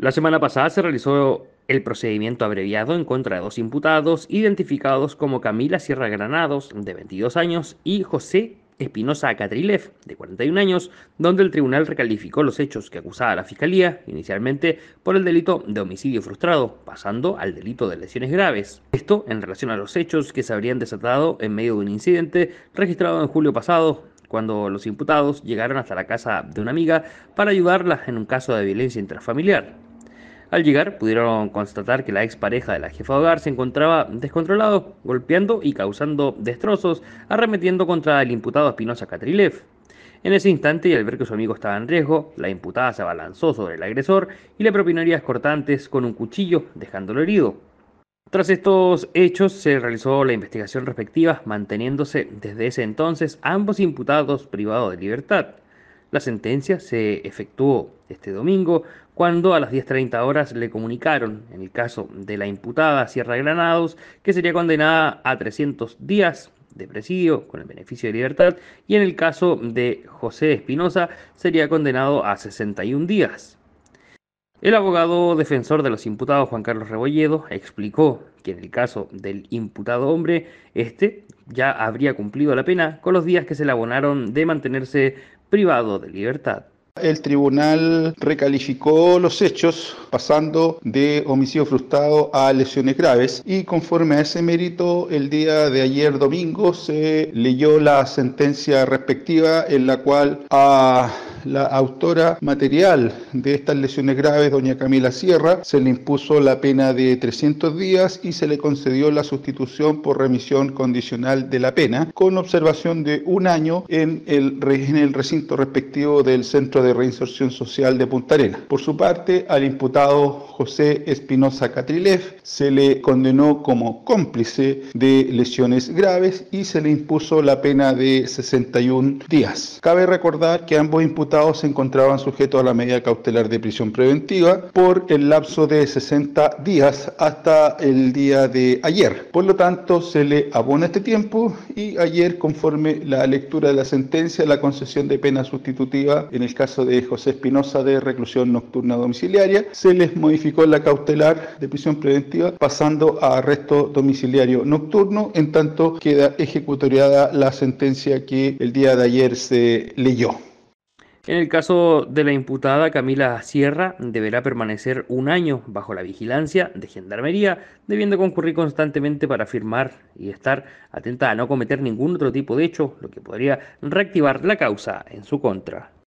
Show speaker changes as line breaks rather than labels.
La semana pasada se realizó el procedimiento abreviado en contra de dos imputados identificados como Camila Sierra Granados, de 22 años, y José Espinosa Catrilef de 41 años, donde el tribunal recalificó los hechos que acusaba la fiscalía, inicialmente por el delito de homicidio frustrado, pasando al delito de lesiones graves. Esto en relación a los hechos que se habrían desatado en medio de un incidente registrado en julio pasado cuando los imputados llegaron hasta la casa de una amiga para ayudarla en un caso de violencia intrafamiliar. Al llegar, pudieron constatar que la expareja de la jefa de hogar se encontraba descontrolado, golpeando y causando destrozos, arremetiendo contra el imputado Espinosa Catrilev. En ese instante, y al ver que su amigo estaba en riesgo, la imputada se abalanzó sobre el agresor y le propinó heridas cortantes con un cuchillo, dejándolo herido. Tras estos hechos, se realizó la investigación respectiva, manteniéndose desde ese entonces ambos imputados privados de libertad. La sentencia se efectuó este domingo cuando a las 10.30 horas le comunicaron, en el caso de la imputada Sierra Granados, que sería condenada a 300 días de presidio con el beneficio de libertad y en el caso de José Espinosa sería condenado a 61 días el abogado defensor de los imputados Juan Carlos Rebolledo explicó que en el caso del imputado hombre, este ya habría cumplido la pena con los días que se le abonaron de mantenerse privado de libertad.
El tribunal recalificó los hechos pasando de homicidio frustrado a lesiones graves y conforme a ese mérito el día de ayer domingo se leyó la sentencia respectiva en la cual a la autora material de estas lesiones graves, doña Camila Sierra, se le impuso la pena de 300 días y se le concedió la sustitución por remisión condicional de la pena, con observación de un año en el, recinto respectivo del Centro de Reinserción Social de Punta Arena. Por su parte, al imputado José Espinosa Catrilev se le condenó como cómplice de lesiones graves y se le impuso la pena de 61 días. Cabe recordar que ambos imputados se encontraban sujetos a la medida cautelar de prisión preventiva por el lapso de 60 días hasta el día de ayer. Por lo tanto, se le abona este tiempo y ayer, conforme la lectura de la sentencia, la concesión de pena sustitutiva en el caso de José Espinosa de reclusión nocturna domiciliaria, se les modificó la cautelar de prisión preventiva pasando a arresto domiciliario nocturno, en tanto queda ejecutoriada la sentencia que el día de ayer
se leyó. En el caso de la imputada Camila Sierra, deberá permanecer un año bajo la vigilancia de Gendarmería, debiendo concurrir constantemente para firmar y estar atenta a no cometer ningún otro tipo de hecho, lo que podría reactivar la causa en su contra.